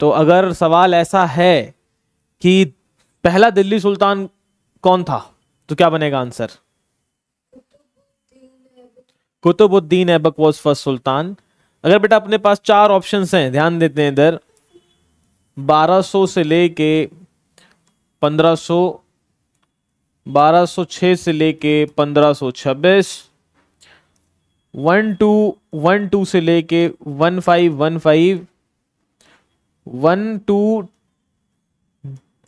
तो अगर सवाल ऐसा है कि पहला दिल्ली सुल्तान कौन था तो क्या बनेगा answer Qutubuddin Aibak was first sultan अगर बेटा अपने पास चार ऑप्शन हैं ध्यान देते हैं इधर 1200 से लेके 1500 1206 से लेके 1526 वन टू वन टू से लेके one five one five one two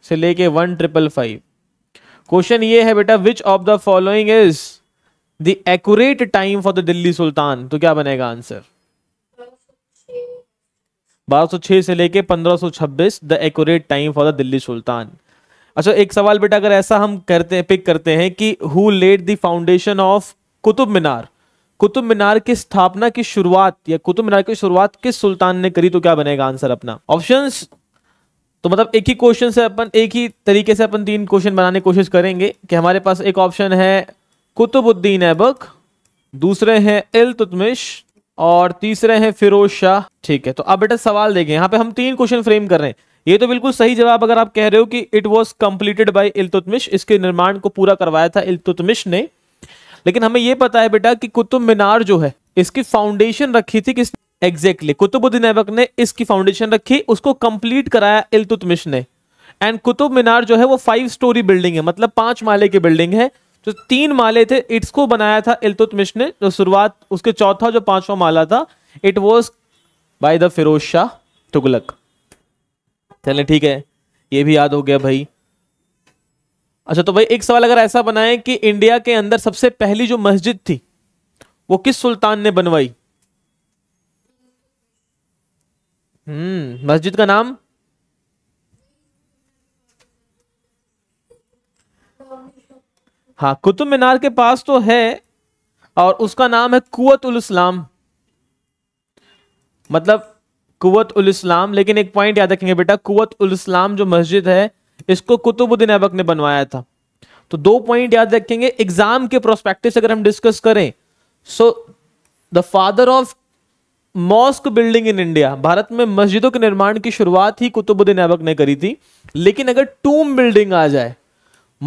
से लेके वन ट्रिपल फाइव क्वेश्चन ये है बेटा which of the following is the accurate time for the Delhi sultan तो क्या बनेगा आंसर 1206 से लेके 1526 the accurate time for the Delhi sultan अच्छा एक सवाल बेटा अगर ऐसा हम करते पिक करते हैं कि who led the foundation of Qutub Minar Qutub Minar की स्थापना की शुरुआत या कुतुब मीनार की शुरुआत किस सुल्तान ने करी तो क्या बनेगा आंसर अपना ऑप्शन तो मतलब एक ही क्वेश्चन से अपन एक ही तरीके से अपन तीन क्वेश्चन बनाने की कोशिश करेंगे कि हमारे पास एक ऑप्शन है कुतुबुद्दीन ऐबक दूसरे हैं इलतुतमिश और तीसरे हैं फिरोज शाह ठीक है तो अब बेटा सवाल देखें यहाँ पे हम तीन क्वेश्चन फ्रेम कर रहे हैं ये तो बिल्कुल सही जवाब अगर आप कह रहे हो कि इट वॉज कंप्लीटेड बाई इल इसके निर्माण को पूरा करवाया था इलतुतमिश ने लेकिन हमें यह पता है बेटा कि कुतुब मीनार जो है इसकी फाउंडेशन रखी थी किस एग्जैक्टली कुतुबुद्दीन ऐबक ने इसकी फाउंडेशन रखी उसको कंप्लीट कराया इलतुतमिश ने एंड कुतुब मीनार जो है वो फाइव स्टोरी बिल्डिंग है मतलब पांच माले की बिल्डिंग है जो तीन माले थे इट्स को बनाया था इलतुतमिश ने जो शुरुआत उसके चौथा जो पांचवा माला था it was by the Firoz Shah Tughlaq चले ठीक है ये भी याद हो गया भाई अच्छा तो भाई एक सवाल अगर ऐसा बनाए कि इंडिया के अंदर सबसे पहली जो मस्जिद थी वो किस सुल्तान ने बनवाई हम्म मस्जिद का नाम हाँ कुतुब मीनार के पास तो है और उसका नाम है कुत उल इस्लाम मतलब कुत उल इस्लाम लेकिन एक पॉइंट याद रखेंगे बेटा कुत उल इस्लाम जो मस्जिद है इसको कुतुबुद्दीन ऐबक ने बनवाया था तो दो पॉइंट याद रखेंगे एग्जाम के प्रोस्पेक्टिव से अगर हम डिस्कस करें so the father of mosque building in India Bharat में मस्जिदों के निर्माण की शुरुआत ही कुतुबुद्दीन ऐबक ने करी थी लेकिन अगर टूम बिल्डिंग आ जाए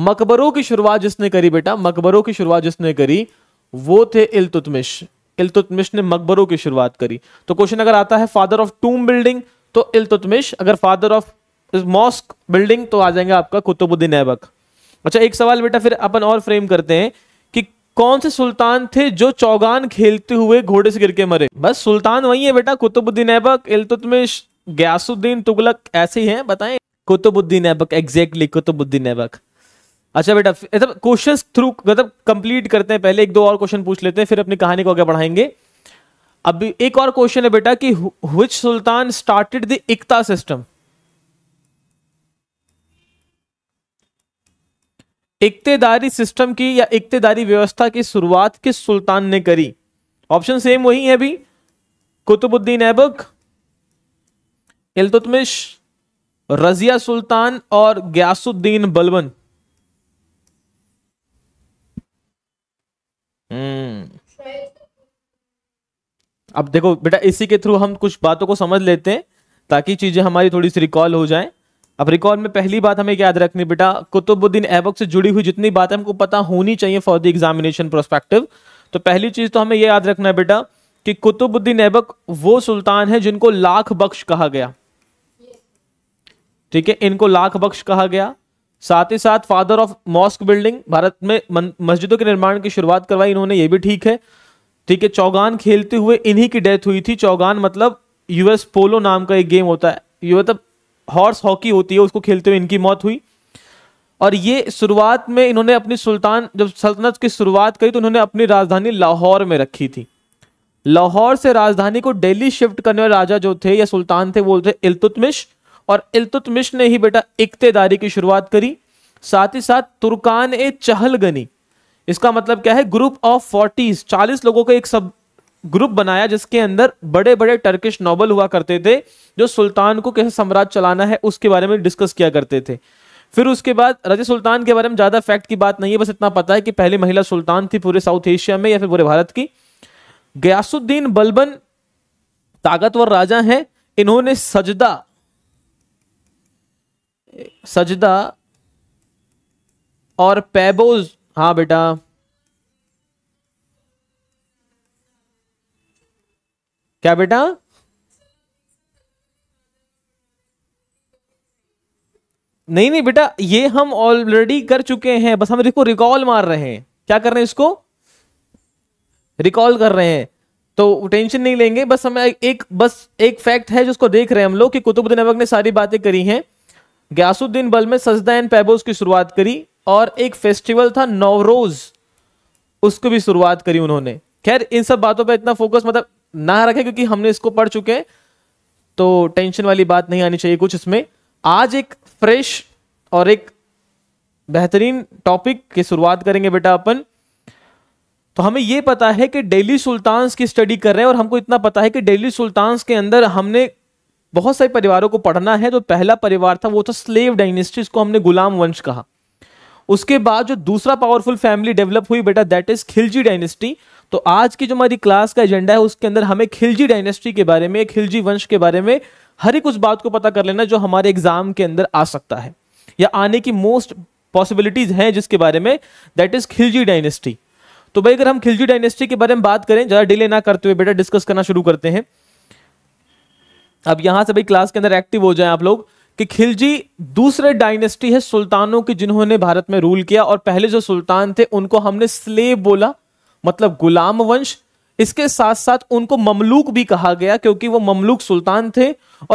मकबरों की शुरुआत जिसने करी बेटा मकबरों की शुरुआत जिसने करी वो थे इलतुतमिश इलतुतमिश ने मकबरों की शुरुआत करी तो क्वेश्चन अगर आता है फादर ऑफ टूम बिल्डिंग तो इलतुतमिश अगर फादर ऑफ मॉस्क बिल्डिंग तो आ जाएंगे आपका कुतुबुद्दीन ऐबक अच्छा एक सवाल बेटा फिर अपन और फ्रेम करते हैं कि कौन से सुल्तान थे जो चौगान खेलते हुए घोड़े से गिर के मरे बस सुल्तान वही है बेटा कुतुबुद्दीन ऐबक इलतुतमिश गयासुद्दीन तुगलक ऐसे ही हैं बताएं कुतुबुद्दीन ऐबक एग्जैक्टली कुतुबुद्दीन ऐबक अच्छा बेटा मतलब क्वेश्चन थ्रू मतलब कंप्लीट करते हैं पहले एक दो और क्वेश्चन पूछ लेते हैं फिर अपनी कहानी को आगे बढ़ाएंगे अभी एक और क्वेश्चन है बेटा कि which sultan started the iqta system iqtadari system की या इकतेदारी व्यवस्था की शुरुआत किस सुल्तान ने करी ऑप्शन सेम वही है अभी कुतुबुद्दीन ऐबक इलतुतमिश रजिया सुल्तान और ग्यासुद्दीन बलबन हम्म। अब देखो बेटा इसी के थ्रू हम कुछ बातों को समझ लेते हैं ताकि चीजें हमारी थोड़ी सी रिकॉल हो जाए अब रिकॉर्ड में पहली बात हमें याद रखनी बेटा कुतुबुद्दीन ऐबक से जुड़ी हुई जितनी बातें हमको पता होनी चाहिए फॉर द एग्जामिनेशन प्रोस्पेक्टिव तो पहली चीज तो हमें यह याद रखना है बेटा कि कुतुबुद्दीन ऐबक वो सुल्तान है जिनको लाख बख्श कहा गया ठीक है इनको लाख बख्श कहा गया साथ ही साथ father of mosque building Bharat में मस्जिदों के निर्माण की शुरुआत करवाई इन्होंने ये भी ठीक है ठीक है चौगान खेलते हुए इन्हीं की डेथ हुई थी चौगान मतलब यूएस पोलो नाम का एक गेम होता है ये मतलब हॉर्स हॉकी होती है उसको खेलते हुए इनकी मौत हुई और ये शुरुआत में इन्होंने अपनी सुल्तान जब सल्तनत की शुरुआत करी तो उन्होंने अपनी राजधानी लाहौर में रखी थी लाहौर से राजधानी को दिल्ली शिफ्ट करने वाले राजा जो थे या सुल्तान थे वो थे इल्तुतमिश और इल्तुतमिश ने ही बेटा इकतेदारी की शुरुआत करी साथ ही साथ तुर्कान ए चहलगनी इसका मतलब क्या है ग्रुप ऑफ फोर्टीज चालीस लोगों का एक सब ग्रुप बनाया जिसके अंदर बड़े बड़े टर्किश नॉबल हुआ करते थे जो सुल्तान को कैसे साम्राज्य चलाना है उसके बारे में डिस्कस किया करते थे फिर उसके बाद रजे सुल्तान के बारे में ज़्यादा फैक्ट की बात नहीं है बस इतना पता है कि पहली महिला सुल्तान थी पूरे साउथ एशिया में या फिर पूरे भारत की गयासुद्दीन बलबन ताकतवर राजा हैं इन्होंने सजदा सजदा और पैबोज हाँ बेटा क्या बेटा नहीं नहीं बेटा ये हम ऑलरेडी कर चुके हैं बस हम इसको रिकॉल मार रहे हैं क्या कर रहे हैं इसको रिकॉल कर रहे हैं तो टेंशन नहीं लेंगे बस हम एक बस एक फैक्ट है जिसको देख रहे हैं हम लोग कि कुतुबुद्दीन ऐबक ने सारी बातें करी हैं ग्यासुद्दीन बल में सजदा एंड पैबोज की शुरुआत करी और एक फेस्टिवल था नवरोज उसको भी शुरुआत करी उन्होंने खैर इन सब बातों पर इतना फोकस मतलब ना रखें क्योंकि हमने इसको पढ़ चुके हैं तो टेंशन वाली बात नहीं आनी चाहिए कुछ इसमें आज एक फ्रेश और एक बेहतरीन टॉपिक की शुरुआत करेंगे बेटा अपन तो हमें यह पता है कि डेली सुल्तान की स्टडी कर रहे हैं और हमको इतना पता है कि डेली सुल्तान के अंदर हमने बहुत सारे परिवारों को पढ़ना है जो तो पहला परिवार था वो था स्लेव डाइनेस्टी को हमने गुलाम वंश कहा उसके बाद जो दूसरा पावरफुल फैमिली डेवलप हुई बेटा दैट इज खिलजी डायनेस्टी तो आज की जो हमारी क्लास का एजेंडा है उसके अंदर हमें खिलजी डायनेस्टी के बारे में खिलजी वंश के बारे में हर एक उस बात को पता कर लेना जो हमारे एग्जाम के अंदर आ सकता है या आने की मोस्ट पॉसिबिलिटीज हैं जिसके बारे में दैट इज खिलजी डायनेस्टी तो भाई अगर हम खिलजी डायनेस्टी के बारे में बात करें ज़्यादा डिले ना करते हुए बेटा डिस्कस करना शुरू करते हैं अब यहां से भाई क्लास के अंदर एक्टिव हो जाए आप लोग कि खिलजी दूसरे डायनेस्टी है सुल्तानों की जिन्होंने भारत में रूल किया और पहले जो सुल्तान थे उनको हमने स्लेव बोला मतलब गुलाम वंश इसके साथ साथ उनको ममलूक भी कहा गया क्योंकि वो ममलूक सुल्तान थे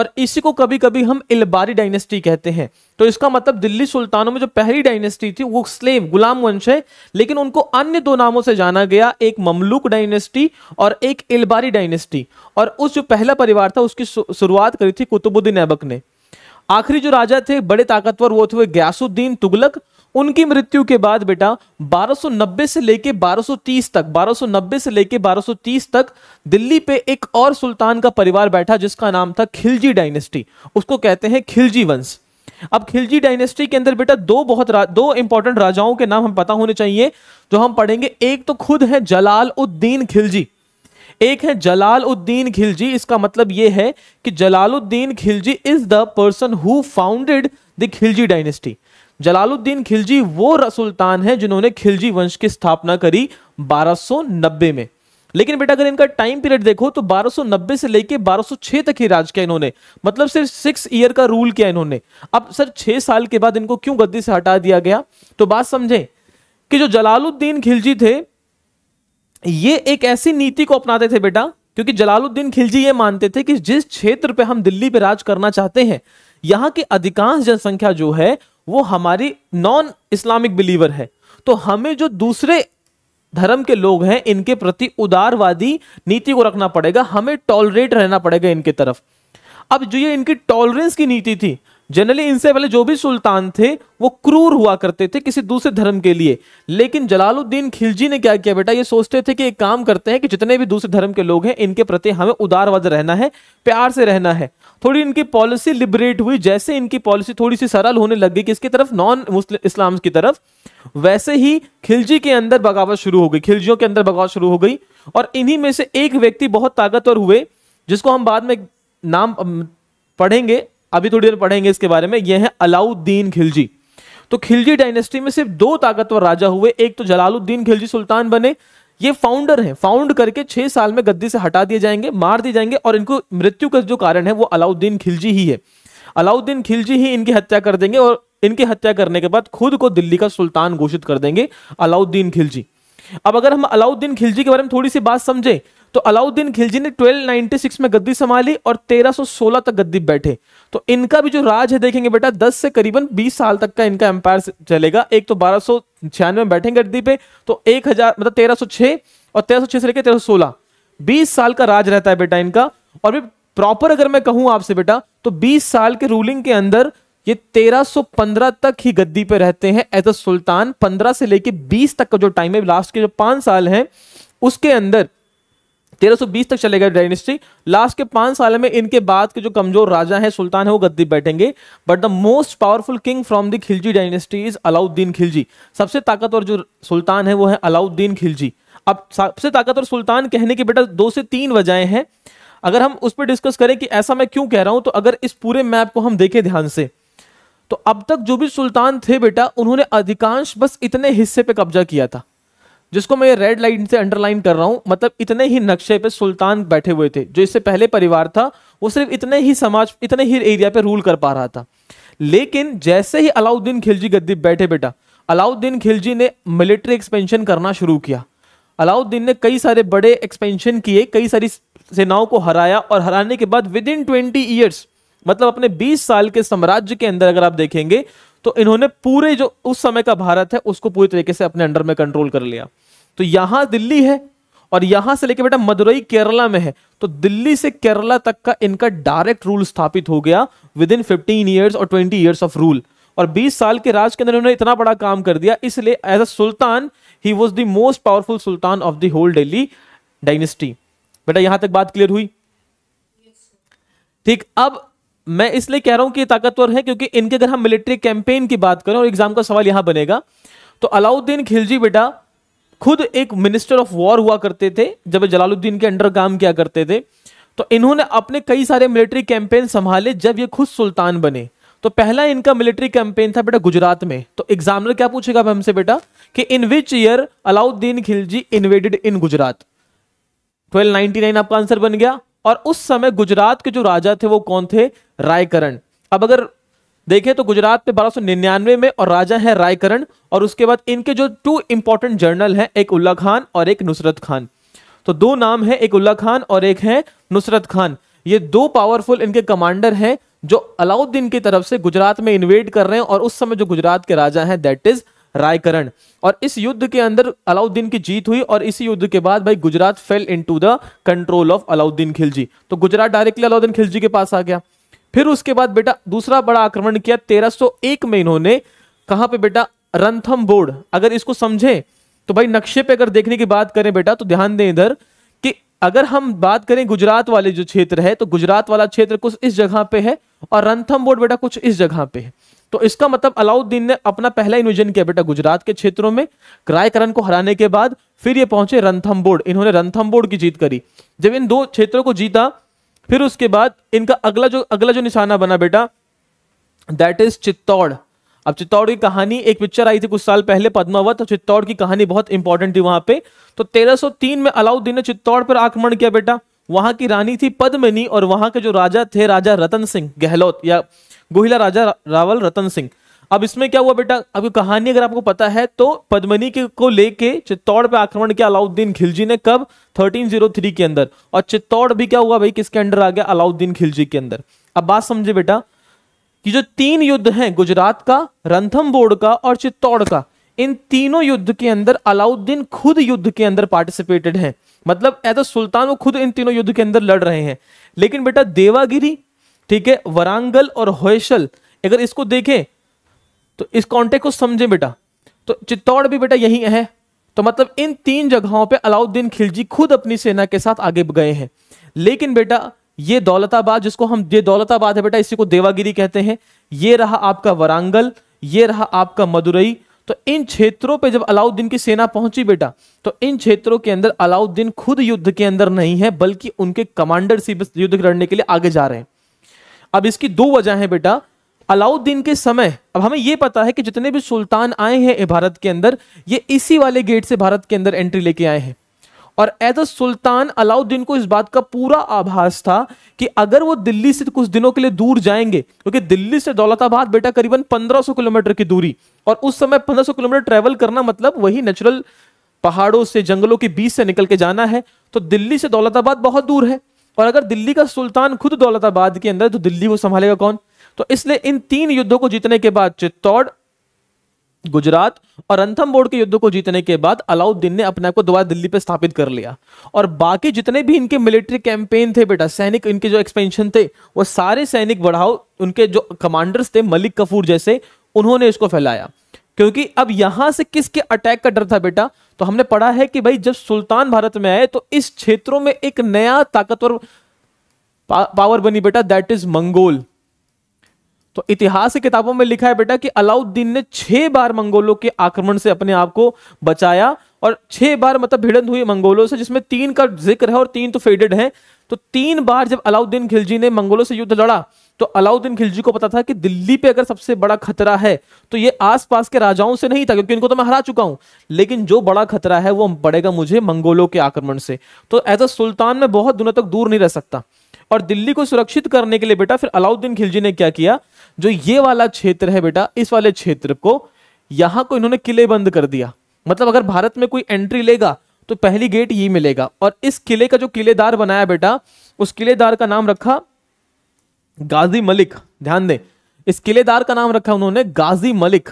और इसी को कभी कभी हम इलबारी डायनेस्टी कहते हैं तो इसका मतलब दिल्ली सुल्तानों में जो पहली डायनेस्टी थी वो स्लेव गुलाम वंश है लेकिन उनको अन्य दो नामों से जाना गया एक ममलूक डायनेस्टी और एक इलबारी डायनेस्टी और उस जो पहला परिवार था उसकी शुरुआत करी थी कुतुबुद्दीन ऐबक ने आखिरी जो राजा थे बड़े ताकतवर वो थे गयासुद्दीन तुगलक उनकी मृत्यु के बाद बेटा 1290 से लेके 1230 तक 1290 से लेके 1230 तक दिल्ली पे एक और सुल्तान का परिवार बैठा जिसका नाम था खिलजी डायनेस्टी उसको कहते हैं खिलजी वंश अब खिलजी डायनेस्टी के अंदर बेटा दो बहुत रा, दो इंपॉर्टेंट राजाओं के नाम हम पता होने चाहिए जो हम पढ़ेंगे एक तो खुद है जलाल उद्दीन खिलजी एक है जलाल उद्दीन खिलजी इसका मतलब यह है कि Jalaluddin Khilji is the person who founded the Khilji dynasty Jalaluddin Khilji वो सुल्तान है जिन्होंने खिलजी वंश की स्थापना करी 1290 में लेकिन बेटा अगर इनका टाइम पीरियड देखो तो 1290 से लेके 1206 तक ही राज किया इन्होंने मतलब सिर्फ सिक्स ईयर का रूल किया इन्होंने अब सर छह साल के बाद इनको क्यों गद्दी से हटा दिया गया तो बात समझें कि जो जलालुद्दीन खिलजी थे ये एक ऐसी नीति को अपनाते थे बेटा क्योंकि जलालुद्दीन खिलजी ये मानते थे कि जिस क्षेत्र पे हम दिल्ली पे राज करना चाहते हैं यहाँ की अधिकांश जनसंख्या जो है वो हमारी नॉन इस्लामिक बिलीवर है तो हमें जो दूसरे धर्म के लोग हैं इनके प्रति उदारवादी नीति को रखना पड़ेगा हमें टॉलरेट रहना पड़ेगा इनके तरफ अब जो ये इनकी टॉलरेंस की नीति थी जनरली इनसे पहले जो भी सुल्तान थे वो क्रूर हुआ करते थे किसी दूसरे धर्म के लिए लेकिन जलालुद्दीन खिलजी ने क्या किया बेटा ये सोचते थे कि एक काम करते हैं कि जितने भी दूसरे धर्म के लोग हैं इनके प्रति हमें उदारवाद रहना है प्यार से रहना है थोड़ी इनकी पॉलिसी लिबरेट हुई जैसे इनकी पॉलिसी थोड़ी सी सरल होने लग गई किसकी तरफ नॉन मुस्लिम इस्लाम की तरफ वैसे ही खिलजी के अंदर बगावत शुरू हो गई खिलजियों के अंदर बगावत शुरू हो गई और इन्हीं में से एक व्यक्ति बहुत ताकतवर हुए जिसको हम बाद में नाम पढ़ेंगे अभी थोड़ी देर पढ़ेंगे इसके बारे में यह है अलाउद्दीन खिलजी तो खिलजी डायनेस्टी में सिर्फ दो ताकतवर राजा हुए एक तो जलालुद्दीन खिलजी सुल्तान बने ये फाउंडर हैं फाउंड करके छह साल में गद्दी से हटा दिए जाएंगे मार दिए जाएंगे और इनको मृत्यु का जो कारण है वो अलाउद्दीन खिलजी ही है अलाउद्दीन खिलजी ही इनकी हत्या कर देंगे और इनकी हत्या करने के बाद खुद को दिल्ली का सुल्तान घोषित कर देंगे अलाउद्दीन खिलजी अब अगर हम अलाउद्दीन खिलजी के बारे में थोड़ी सी बात समझें तो अलाउद्दीन खिलजी ने 1296 में गद्दी संभाली और 1316 तक गद्दी बैठे तो इनका भी जो राज है देखेंगे बेटा 10 से करीबन 20 साल तक का इनका एम्पायर चलेगा एक तो बारह सौ छियानवे में बैठे गद्दी पे तो एक हजार मतलब 1306 और 1306 से लेकर तेरह सौ साल का राज रहता है बेटा इनका और भी प्रॉपर अगर मैं कहूं आपसे बेटा तो बीस साल के रूलिंग के अंदर ये 1315 तक ही गद्दी पे रहते हैं एज अ सुल्तान 15 से लेके 20 तक का जो टाइम है लास्ट के जो पांच साल हैं उसके अंदर 1320 तक चलेगा डायनेस्टी लास्ट के पांच साल में इनके बाद के जो कमजोर राजा हैं सुल्तान है वो गद्दी बैठेंगे but the most powerful king from the Khilji dynasty is Alauddin Khilji सबसे ताकतवर जो सुल्तान है वो है अलाउद्दीन खिलजी अब सबसे ताकतवर सुल्तान कहने की बेटा दो से तीन वजह हैं अगर हम उस पर डिस्कस करें कि ऐसा मैं क्यों कह रहा हूं तो अगर इस पूरे मैप को हम देखें ध्यान से तो अब तक जो भी सुल्तान थे बेटा उन्होंने अधिकांश बस इतने हिस्से पे कब्जा किया था जिसको मैं रेड लाइन से अंडरलाइन कर रहा हूं मतलब इतने ही नक्शे पे सुल्तान बैठे हुए थे जो इससे पहले परिवार था वो सिर्फ इतने ही समाज इतने ही एरिया पे रूल कर पा रहा था लेकिन जैसे ही अलाउद्दीन खिलजी गद्दी बैठे बेटा अलाउद्दीन खिलजी ने मिलिट्री एक्सपेंशन करना शुरू किया अलाउद्दीन ने कई सारे बड़े एक्सपेंशन किए कई सारी सेनाओं को हराया और हराने के बाद विद इन ट्वेंटी ईयर्स मतलब अपने 20 साल के साम्राज्य के अंदर अगर आप देखेंगे तो इन्होंने पूरे जो उस समय का भारत है उसको पूरी तरीके से अपने अंडर में कंट्रोल कर लिया तो यहां दिल्ली है और यहां से लेके बेटा मदुरई केरला में है तो दिल्ली से केरला तक का इनका डायरेक्ट रूल स्थापित हो गया विद इन फिफ्टीन ईयर्स और ट्वेंटी ईयर्स ऑफ रूल और 20 साल के राज के अंदर उन्होंने इतना बड़ा काम कर दिया इसलिए as a sultan he was the most powerful sultan of the whole Delhi dynasty बेटा यहां तक बात क्लियर हुई ठीक अब मैं इसलिए कह रहा हूं कि ताकतवर है क्योंकि इनके अगर हम मिलिट्री कैंपेन की बात करें और एग्जाम का सवाल यहां बनेगा तो अलाउद्दीन खिलजी बेटा खुद एक मिनिस्टर ऑफ वॉर हुआ करते थे जब जलालुद्दीन के अंडर काम किया करते थे तो इन्होंने अपने कई सारे मिलिट्री कैंपेन संभाले जब ये खुद सुल्तान बने तो पहला इनका मिलिट्री कैंपेन था बेटा गुजरात में तो एग्जामिनर क्या पूछेगा हमसे बेटा कि in which year Alauddin Khilji invaded in Gujarat 1299 आपका आंसर बन गया और उस समय गुजरात के जो राजा थे वो कौन थे रायकरण अब अगर देखें तो गुजरात में बारह में और राजा है रायकरण और उसके बाद इनके जो टू इंपॉर्टेंट जर्नल हैं एक उल्ला खान और एक नुसरत खान तो दो नाम है एक उल्ला खान और एक है नुसरत खान ये दो पावरफुल इनके कमांडर हैं जो अलाउद्दीन की तरफ से गुजरात में इन्वेड कर रहे हैं और उस समय जो गुजरात के राजा हैं दैट इज रायकरण और इस युद्ध के अंदर अलाउद्दीन की जीत हुई और इसी युद्ध के बाद भाई Gujarat fell into the control of Alauddin Khilji तो गुजरात डायरेक्टली अलाउद्दीन खिलजी के पास आ गया फिर उसके बाद बेटा दूसरा बड़ा आक्रमण किया 1301 में इन्होंने कहा पे बेटा रंथम बोर्ड अगर इसको समझे तो भाई नक्शे पे अगर देखने की बात करें बेटा तो ध्यान दें इधर कि अगर हम बात करें गुजरात वाले जो क्षेत्र है तो गुजरात वाला क्षेत्र कुछ इस जगह पे है और रंथम बोर्ड बेटा कुछ इस जगह पे है तो इसका मतलब अलाउद्दीन ने अपना पहला इन्वेजन किया बेटा गुजरात के क्षेत्रों में क्रायकरण को हराने के बाद फिर ये पहुंचे रंथम बोर्ड इन्होंने रंथम बोर्ड की जीत करी जब इन दो क्षेत्रों को जीता फिर उसके बाद इनका अगला जो अगला जो निशाना बना बेटा दैट इज चित्तौड़ अब चित्तौड़ की कहानी एक पिक्चर आई थी कुछ साल पहले पद्मावत तो चित्तौड़ की कहानी बहुत इंपॉर्टेंट थी वहां पे तो 1303 में अलाउद्दीन ने चित्तौड़ पर आक्रमण किया बेटा वहां की रानी थी पद्मिनी और वहां के जो राजा थे राजा रतन सिंह गहलोत या गोहिला राजा रावल रतन सिंह अब इसमें क्या हुआ बेटा अब कहानी अगर आपको पता है तो पद्मनी के को लेके चित्तौड़ पे आक्रमण किया अलाउद्दीन खिलजी ने कब 1303 के अंदर और चित्तौड़ भी क्या हुआ भाई किसके अंडर आ गया अलाउद्दीन खिलजी के अंदर अब बात समझे बेटा कि जो तीन युद्ध है गुजरात का बोर्ड का और चित्तौड़ का इन तीनों युद्ध के अंदर अलाउद्दीन खुद युद्ध के अंदर पार्टिसिपेटेड है मतलब एज अ तो सुल्तान वो खुद इन तीनों युद्ध के अंदर लड़ रहे हैं लेकिन बेटा देवागिरी ठीक है वरांगल और होयशल अगर इसको देखें तो इस कॉन्टेक्ट को समझे बेटा तो चित्तौड़ भी बेटा यही है तो मतलब इन तीन जगहों पे अलाउद्दीन खिलजी खुद अपनी सेना के साथ आगे गए हैं लेकिन बेटा ये दौलताबाद जिसको हम ये दौलताबाद है बेटा इसी को देवागिरी कहते हैं ये रहा आपका वरांगल ये रहा आपका मदुरई तो इन क्षेत्रों पे जब अलाउद्दीन की सेना पहुंची बेटा तो इन क्षेत्रों के अंदर अलाउद्दीन खुद युद्ध के अंदर नहीं है बल्कि उनके कमांडर सी युद्ध लड़ने के लिए आगे जा रहे हैं अब इसकी दो वजह है बेटा अलाउद्दीन के समय अब हमें यह पता है कि जितने भी सुल्तान आए हैं भारत के अंदर ये इसी वाले गेट से भारत के अंदर एंट्री लेके आए हैं और एज अ सुल्तान अलाउद्दीन को इस बात का पूरा आभास था कि अगर वो दिल्ली से कुछ दिनों के लिए दूर जाएंगे क्योंकि दिल्ली से दौलताबाद बेटा करीबन 1500 किलोमीटर की दूरी और उस समय 1500 किलोमीटर ट्रैवल करना मतलब वही नेचुरल पहाड़ों से जंगलों के बीच से निकल के जाना है तो दिल्ली से दौलताबाद बहुत दूर है और अगर दिल्ली का सुल्तान खुद दौलताबाद के अंदर तो दिल्ली को संभालेगा कौन तो इसलिए इन तीन युद्धों को जीतने के बाद चित्तौड़ गुजरात और अंथम बोर्ड के युद्ध को जीतने के बाद अलाउद्दीन ने अपने आप को दोबारा दिल्ली पर स्थापित कर लिया और बाकी जितने भी इनके मिलिट्री कैंपेन थे बेटा सैनिक इनके जो एक्सपेंशन थे वो सारे सैनिक बढ़ाओ उनके जो कमांडर्स थे मलिक कफूर जैसे उन्होंने इसको फैलाया क्योंकि अब यहां से किसके अटैक का डर था बेटा तो हमने पढ़ा है कि भाई जब सुल्तान भारत में आए तो इस क्षेत्रों में एक नया ताकतवर पावर बनी बेटा दैट इज मंगोल तो इतिहास की किताबों में लिखा है बेटा कि अलाउद्दीन ने छह बार मंगोलों के आक्रमण से अपने आप को बचाया और छह बार मतलब भिड़ंत हुई मंगोलों से जिसमें तीन का जिक्र है और तीन तो फेडेड है तो तीन बार जब अलाउद्दीन खिलजी ने मंगोलों से युद्ध लड़ा तो अलाउद्दीन खिलजी को पता था कि दिल्ली पे अगर सबसे बड़ा खतरा है तो ये आसपास के राजाओं से नहीं था क्योंकि इनको तो मैं हरा चुका हूं लेकिन जो बड़ा खतरा है वो पड़ेगा मुझे मंगोलों के आक्रमण से तो एज अ सुल्तान में बहुत दिनों तक दूर नहीं रह सकता और दिल्ली को सुरक्षित करने के लिए बेटा फिर अलाउद्दीन खिलजी ने क्या किया जो ये वाला क्षेत्र है बेटा इस वाले क्षेत्र को यहां को इन्होंने किले बंद कर दिया मतलब अगर भारत में कोई एंट्री लेगा तो पहली गेट ये मिलेगा और इस किले का जो किलेदार बनाया बेटा उस किलेदार का नाम रखा गाजी मलिक ध्यान दें इस किलेदार का नाम रखा उन्होंने गाजी मलिक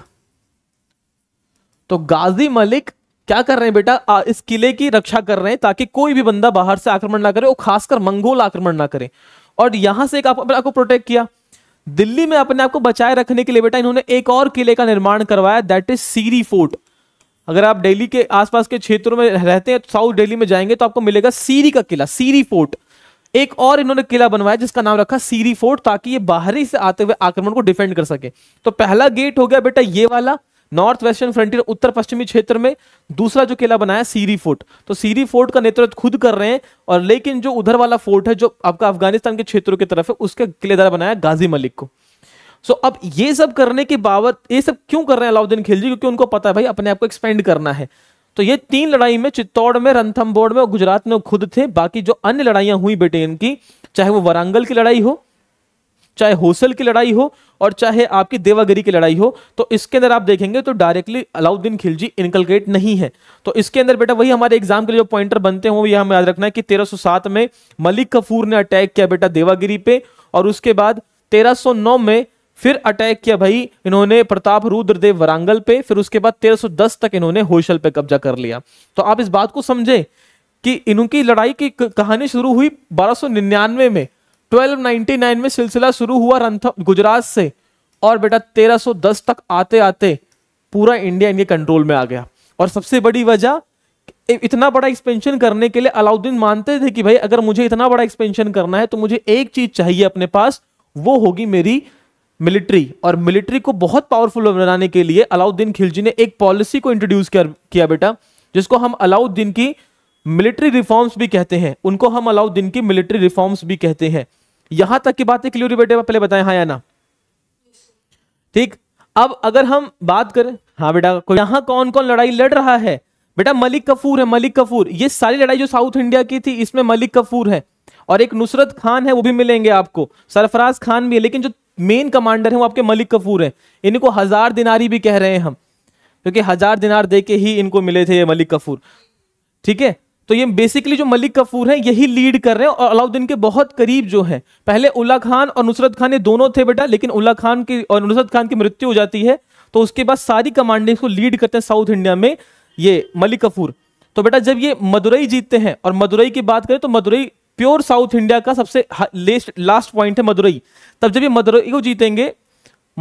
तो गाजी मलिक क्या कर रहे हैं बेटा आ, इस किले की रक्षा कर रहे हैं ताकि कोई भी बंदा बाहर से आक्रमण ना करे और खासकर मंगोल आक्रमण ना करे और यहां से एक आप, आपको प्रोटेक्ट किया दिल्ली में अपने आपको बचाए रखने के लिए बेटा इन्होंने एक और किले का निर्माण करवाया दैट इज सीरी फोर्ट अगर आप दिल्ली के आसपास के क्षेत्रों में रहते हैं साउथ दिल्ली में जाएंगे तो आपको मिलेगा सीरी का किला सीरी फोर्ट एक और इन्होंने किला बनवाया जिसका नाम रखा सीरी फोर्ट ताकि ये बाहरी से आते हुए आक्रमण को डिफेंड कर सके तो पहला गेट हो गया बेटा ये वाला नॉर्थ वेस्टर्न फ्रंटियर उत्तर पश्चिमी क्षेत्र में दूसरा जो किला बनाया सीरी फोर्ट तो सीरी फोर्ट का नेतृत्व खुद कर रहे हैं और लेकिन जो उधर वाला फोर्ट है जो आपका अफगानिस्तान के क्षेत्रों की तरफ है उसके किलेदार बनाया गाजी मलिक को सो अब ये सब करने के बावत ये सब क्यों कर रहे हैं अलाउद्दीन खिलजी क्योंकि उनको पता है भाई अपने आप को एक्सपेंड करना है तो ये तीन लड़ाई में चित्तौड़ में रंथम में और गुजरात में खुद थे बाकी जो अन्य लड़ाइयां हुई ब्रिटेन की चाहे वो वरांगल की लड़ाई हो चाहे होसल की लड़ाई हो और चाहे आपकी देवागिरी की लड़ाई हो तो इसके अंदर आप देखेंगे तो डायरेक्टली अलाउद्दीन खिलजी इनकलगेट नहीं है तो इसके अंदर बेटा वही हमारे एग्जाम के लिए जो पॉइंटर बनते हैं वो यह हमें याद रखना है कि 1307 में मलिक कफूर ने अटैक किया बेटा देवागिरी पे और उसके बाद 1309 में फिर अटैक किया भाई इन्होंने प्रताप रुद्रदेव वरांगल पे फिर उसके बाद 1310 तक इन्होंने होशल पे कब्जा कर लिया तो आप इस बात को समझें कि इनकी लड़ाई की कहानी शुरू हुई 1299 में 1299 में सिलसिला शुरू हुआ गुजरात से और बेटा 1310 तक आते आते पूरा इंडिया इनके कंट्रोल में आ गया और सबसे बड़ी वजह इतना बड़ा एक्सपेंशन करने के लिए अलाउद्दीन मानते थे कि भाई अगर मुझे इतना बड़ा एक्सपेंशन करना है तो मुझे एक चीज चाहिए अपने पास वो होगी मेरी मिलिट्री और मिलिट्री को बहुत पावरफुल बनाने के लिए अलाउद्दीन खिलजी ने एक पॉलिसी को इंट्रोड्यूस किया बेटा जिसको हम अलाउद्दीन की मिलिट्री रिफॉर्म्स भी कहते हैं उनको हम अलाउद्दीन की मिलिट्री रिफॉर्म्स भी कहते हैं यहां तक की बातें क्लियर बेटे पहले बताएं हाँ या ना ठीक अब अगर हम बात करें हाँ बेटा यहां कौन कौन लड़ाई लड़ रहा है बेटा मलिक कफूर है मलिक कफूर ये सारी लड़ाई जो साउथ इंडिया की थी इसमें मलिक कफूर है और एक नुसरत खान है वो भी मिलेंगे आपको सरफराज खान भी है लेकिन जो मेन कमांडर है वो आपके मलिक कफूर है इनको हजार दिनारी भी कह रहे हैं हम क्योंकि हजार दिनार दे ही इनको मिले थे ये मलिक कफूर ठीक है तो ये बेसिकली जो मलिक कफूर हैं यही लीड कर रहे हैं और अलाउद्दीन के बहुत करीब जो हैं पहले उल्ला खान और नुसरत खान ये दोनों थे बेटा लेकिन उल्ला खान की और नुसरत खान की मृत्यु हो जाती है तो उसके बाद सारी कमांडिंग को लीड करते हैं साउथ इंडिया में ये मलिक कफूर तो बेटा जब ये मदुरई जीतते हैं और मदुरई की बात करें तो मदुरई प्योर साउथ इंडिया का सबसे लेस्ट लास्ट पॉइंट है मदुरई तब जब ये मदुरई को जीतेंगे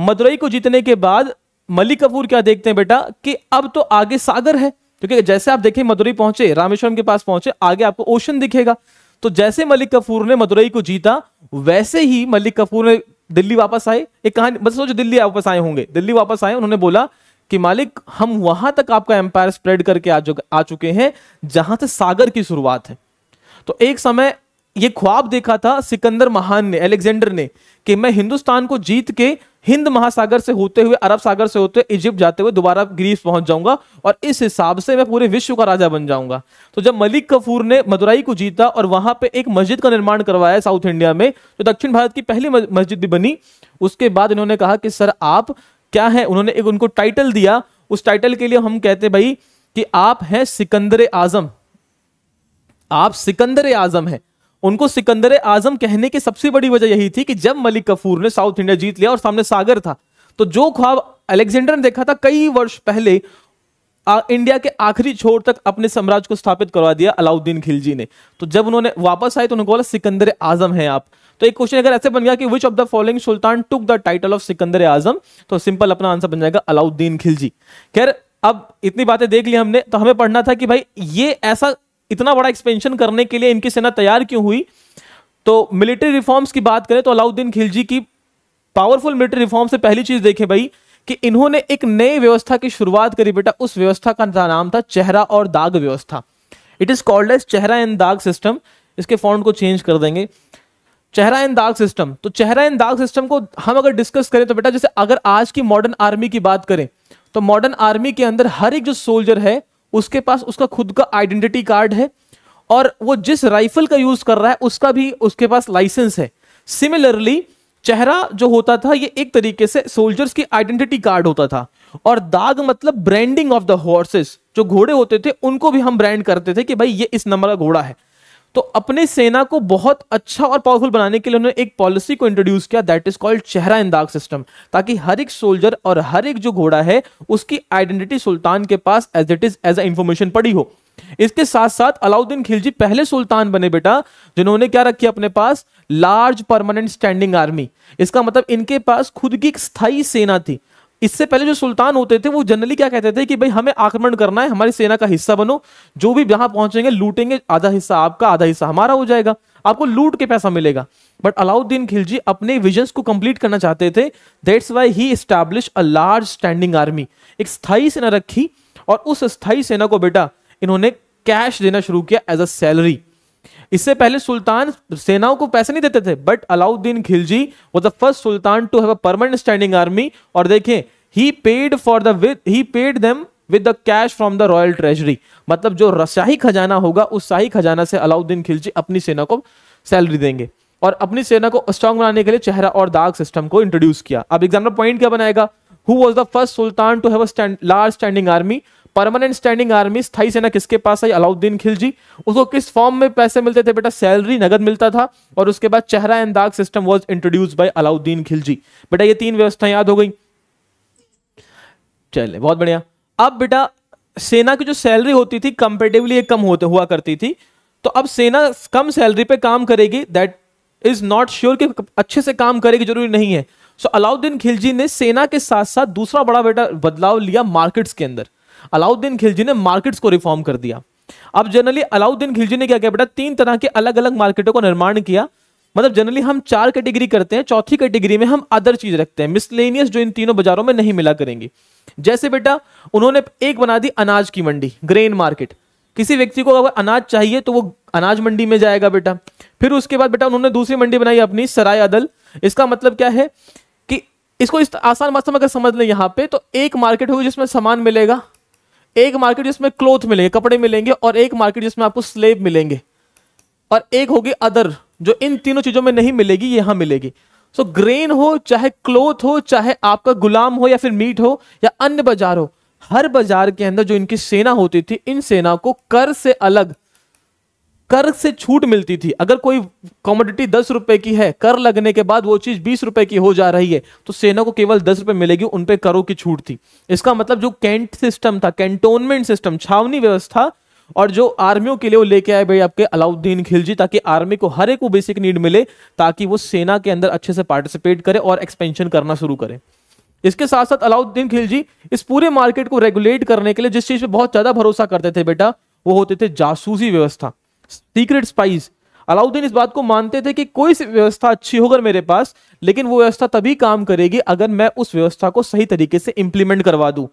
मदुरई को जीतने के बाद मलिक कपूर क्या देखते हैं बेटा कि अब तो आगे सागर है क्योंकि जैसे आप देखें मदुरई पहुंचे रामेश्वरम के पास पहुंचे आगे आपको ओशन दिखेगा तो जैसे मलिक कपूर ने मदुरई को जीता वैसे ही मलिक कपूर ने दिल्ली वापस आए एक कहानी मतलब सोचो दिल्ली वापस आए होंगे दिल्ली वापस आए उन्होंने बोला कि मालिक हम वहां तक आपका एम्पायर स्प्रेड करके आ, आ चुके हैं जहां से सागर की शुरुआत है तो एक समय ये ख्वाब देखा था सिकंदर महान ने एलेक्जेंडर ने कि मैं हिंदुस्तान को जीत के हिंद महासागर से होते हुए अरब सागर से होते हुए इजिप्ट जाते हुए दोबारा ग्रीस पहुंच जाऊंगा और इस हिसाब से मैं पूरे विश्व का राजा बन जाऊंगा तो जब मलिक कफूर ने मदुराई को जीता और वहां पे एक मस्जिद का निर्माण करवाया साउथ इंडिया में जो दक्षिण भारत की पहली मस्जिद भी बनी उसके बाद इन्होंने कहा कि सर आप क्या है उन्होंने एक उनको टाइटल दिया उस टाइटल के लिए हम कहते भाई कि आप हैं सिकंदर आजम आप सिकंदर आजम हैं उनको सिकंदर आजम कहने की सबसे बड़ी वजह यही थी कि जब मलिक कफूर ने साउथ इंडिया जीत लिया और सामने सागर था तो जो ख्वाब अलेक्जेंडर ने देखा था कई वर्ष पहले आ, इंडिया के आखिरी छोर तक अपने साम्राज्य को स्थापित करवा दिया अलाउद्दीन खिलजी ने तो जब उन्होंने वापस आए तो उन्होंने बोला सिकंदर आजम है आप तो एक क्वेश्चन अगर ऐसे बन गया कि which of the following sultan took the title of Sikandar Azam तो सिंपल अपना आंसर बन जाएगा अलाउद्दीन खिलजी खैर अब इतनी बातें देख ली हमने तो हमें पढ़ना था कि भाई ये ऐसा इतना बड़ा एक्सपेंशन करने के लिए इनकी सेना तैयार क्यों हुई तो मिलिट्री रिफॉर्म्स की बात करें तो अलाउद्दीन खिलजी की पावरफुल मिलिट्री रिफॉर्म से पहली चीज देखें भाई कि इन्होंने एक नई व्यवस्था की शुरुआत करी बेटा उस व्यवस्था का नाम था चेहरा और दाग व्यवस्था it is called as chehra and dagh system इसके फॉन्ट को चेंज कर देंगे चेहरा एंड दाग सिस्टम तो चेहरा एंड दाग सिस्टम को हम अगर डिस्कस करें तो बेटा जैसे अगर आज की मॉडर्न आर्मी की बात करें तो मॉडर्न आर्मी के अंदर हर एक जो सोल्जर है उसके पास उसका खुद का आइडेंटिटी कार्ड है और वो जिस राइफल का यूज कर रहा है उसका भी उसके पास लाइसेंस है सिमिलरली चेहरा जो होता था ये एक तरीके से सोल्जर्स की आइडेंटिटी कार्ड होता था और दाग मतलब ब्रांडिंग ऑफ द हॉर्सेस जो घोड़े होते थे उनको भी हम ब्रांड करते थे कि भाई ये इस नंबर का घोड़ा है तो अपने सेना को बहुत अच्छा और पावरफुल बनाने के लिए उन्होंने एक पॉलिसी को इंट्रोड्यूस किया दैट इज कॉल्ड चेहरा इंदाग सिस्टम ताकि हर एक सोल्जर और हर एक जो घोड़ा है उसकी आइडेंटिटी सुल्तान के पास as it is as a information पड़ी हो इसके साथ साथ अलाउद्दीन खिलजी पहले सुल्तान बने बेटा जिन्होंने क्या रखी अपने पास लार्ज परमानेंट स्टैंडिंग आर्मी इसका मतलब इनके पास खुद की एक स्थायी सेना थी इससे पहले जो सुल्तान होते थे वो जनरली क्या कहते थे कि भाई हमें आक्रमण करना है हमारी सेना का हिस्सा बनो जो भी यहां पहुंचेंगे लूटेंगे आधा हिस्सा आपका आधा हिस्सा हमारा हो जाएगा आपको लूट के पैसा मिलेगा बट अलाउद्दीन खिलजी अपने विजन्स को कंप्लीट करना चाहते थे that's why he establish a large standing army एक स्थायी सेना रखी और उस स्थायी सेना को बेटा इन्होंने कैश देना शुरू किया एज अ सैलरी इससे पहले सुल्तान सेनाओं को पैसे नहीं देते थे but Alauddin Khilji was the first sultan to have a permanent standing army और देखें he paid for the he paid them with the cash from the royal treasury मतलब जो शाही खजाना होगा उस शाही खजाना से अलाउद्दीन खिलजी अपनी सेना को सैलरी देंगे और अपनी सेना को स्ट्रांग बनाने के लिए चेहरा और दाग सिस्टम को इंट्रोड्यूस किया अब एग्जाम्पल पॉइंट क्या बनाएगा who was the first sultan to have large standing army permanent standing army स्थाई सेना किसके पास आई अलाउद्दीन खिलजी उसको किस फॉर्म में पैसे मिलते थे बेटा सैलरी नगद मिलता था और उसके बाद chehra and dagh system was introduce by Alauddin Khilji बेटा ये तीन व्यवस्था याद हो गई चले बहुत बढ़िया अब बेटा सेना की जो सैलरी होती थी कंपेरेटिवली कम होते हुआ करती थी तो अब सेना कम सैलरी पे काम करेगी दैट इज नॉट श्योर कि अच्छे से काम करेगी जरूरी नहीं है सो so, अलाउद्दीन खिलजी ने सेना के साथ साथ दूसरा बड़ा बेटा बदलाव लिया मार्केट्स के अंदर अलाउद्दीन खिलजी ने मार्केट्स को रिफॉर्म कर दिया अब जनरली अलाउद्दीन खिलजी ने क्या किया बेटा तीन तरह के अलग अलग मार्केटों का निर्माण किया मतलब जनरली हम चार कैटेगरी करते हैं चौथी कैटेगरी में हम अदर चीज रखते हैं मिसलेनियस जो इन तीनों बाजारों में नहीं मिला करेंगी जैसे बेटा उन्होंने एक बना दी अनाज की मंडी ग्रेन मार्केट किसी व्यक्ति को अगर अनाज चाहिए तो वो अनाज मंडी में जाएगा बेटा फिर उसके बाद बेटा उन्होंने दूसरी मंडी बनाई अपनी सराय अदल इसका मतलब क्या है कि इसको इस आसान भाषा अगर समझ लें यहाँ पे तो एक मार्केट होगी जिसमें सामान मिलेगा एक मार्केट जिसमें क्लोथ मिलेंगे कपड़े मिलेंगे और एक मार्केट जिसमें आपको स्लेब मिलेंगे और एक होगी अदर जो इन तीनों चीजों में नहीं मिलेगी यहां मिलेगी सो so, ग्रेन हो चाहे क्लोथ हो चाहे आपका गुलाम हो या फिर मीट हो या अन्य बाजार हो हर बाजार के अंदर जो इनकी सेना होती थी इन सेना को कर से अलग कर से छूट मिलती थी अगर कोई कॉमोडिटी दस रुपए की है कर लगने के बाद वो चीज बीस रुपए की हो जा रही है तो सेना को केवल दस रुपए मिलेगी उनपे करों की छूट थी इसका मतलब जो कैंट सिस्टम था कैंटोनमेंट सिस्टम छावनी व्यवस्था और जो आर्मियों के लिए वो लेके आए भाई आपके अलाउद्दीन खिलजी ताकि आर्मी को हर एक को बेसिक नीड मिले ताकि वो सेना के अंदर अच्छे से पार्टिसिपेट करे और एक्सपेंशन करना शुरू करे इसके साथ साथ अलाउद्दीन खिलजी इस पूरे मार्केट को रेगुलेट करने के लिए जिस चीज पे बहुत ज्यादा भरोसा करते थे बेटा वो होते थे जासूसी व्यवस्था सीक्रेट स्पाइस अलाउद्दीन इस बात को मानते थे कि कोई सी व्यवस्था अच्छी होगा मेरे पास लेकिन वो व्यवस्था तभी काम करेगी अगर मैं उस व्यवस्था को सही तरीके से इंप्लीमेंट करवा दूं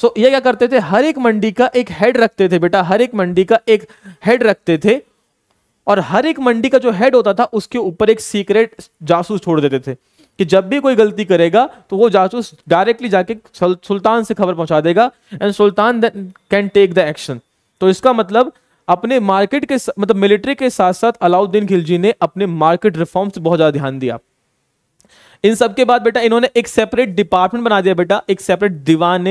सो so, ये क्या करते थे हर एक मंडी का एक हेड रखते थे बेटा हर एक मंडी का एक हेड रखते थे और हर एक मंडी का जो हेड होता था उसके ऊपर एक सीक्रेट जासूस छोड़ देते थे कि जब भी कोई गलती करेगा तो वो जासूस डायरेक्टली जाके सुल्तान से खबर पहुंचा देगा and sultan can take the action तो इसका मतलब अपने मार्केट के मतलब मिलिट्री के साथ साथ अलाउद्दीन खिलजी ने अपने मार्केट रिफॉर्म से बहुत ज्यादा ध्यान दिया इन सब के बाद बेटा इन्होंने एक सेपरेट डिपार्टमेंट बना दिया बेटा एक सेपरेट दीवान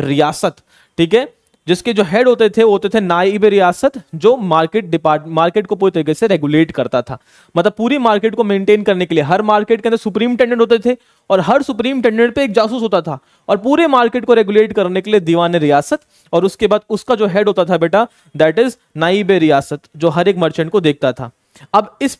रियासत ठीक है जिसके जो हेड होते थे वो होते थे नाइब रियासत जो मार्केट डिपार्ट मार्केट को पूरी तरीके से रेगुलेट करता था मतलब पूरी मार्केट को मेंटेन करने के लिए हर मार्केट के अंदर सुप्रीम टेंडेंट होते थे और हर सुप्रीम टेंडेंट पे एक जासूस होता था और पूरे मार्केट को रेगुलेट करने के लिए दीवान रियासत और उसके बाद उसका जो हेड होता था बेटा दैट इज नाइब रियासत जो हर एक मर्चेंट को देखता था अब इस